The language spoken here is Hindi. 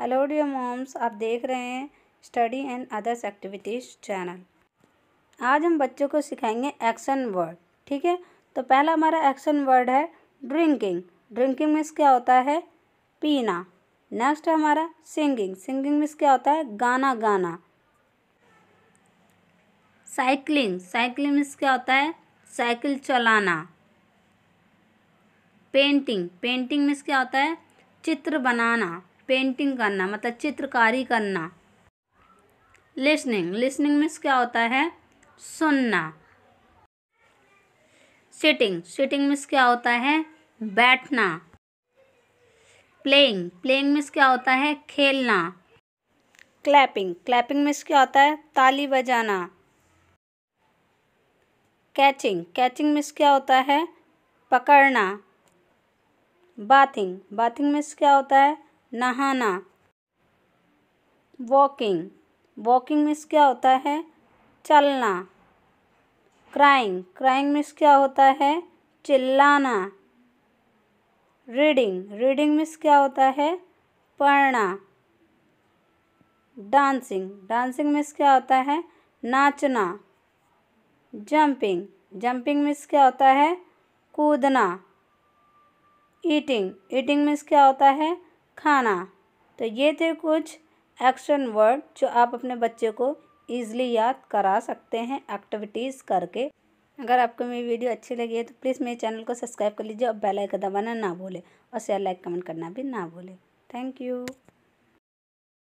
हेलो डियर मॉम्स आप देख रहे हैं study and others activities channel आज हम बच्चों को सिखाएंगे एक्शन वर्ड ठीक है तो पहला हमारा एक्शन वर्ड है ड्रिंकिंग ड्रिंकिंग मीन्स क्या होता है पीना नेक्स्ट है हमारा सिंगिंग सिंगिंग मीन्स क्या होता है गाना गाना साइकिलिंग साइकिलिंग मीन्स क्या होता है साइकिल चलाना पेंटिंग पेंटिंग मीन्स क्या होता है चित्र बनाना पेंटिंग करना मतलब चित्रकारी करना लिसनिंग लिसनिंग मीन्स क्या होता है सुनना सिटिंग सिटिंग मीन्स क्या होता है बैठना प्लेइंग प्लेइंग मीन्स क्या होता है खेलना क्लैपिंग क्लैपिंग मीन्स क्या होता है ताली बजाना कैचिंग कैचिंग मीन्स क्या होता है पकड़ना बाथिंग बाथिंग मीन्स क्या होता है नहाना वॉकिंग वॉकिंग मीन्स क्या होता है चलना क्राइंग क्राइंग मीन्स क्या होता है चिल्लाना रीडिंग रीडिंग मीन्स क्या होता है पढ़ना डांसिंग डांसिंग मीन्स क्या होता है नाचना जंपिंग जंपिंग मीन्स क्या होता है कूदना ईटिंग ईटिंग मीन्स क्या होता है खाना तो ये थे कुछ एक्शन वर्ड जो आप अपने बच्चे को ईज़िली याद करा सकते हैं एक्टिविटीज़ करके अगर आपको मेरी वीडियो अच्छी लगी है तो प्लीज़ मेरे चैनल को सब्सक्राइब कर लीजिए और बेल आइकन दबाना ना भूलें और शेयर लाइक कमेंट करना भी ना भूलें थैंक यू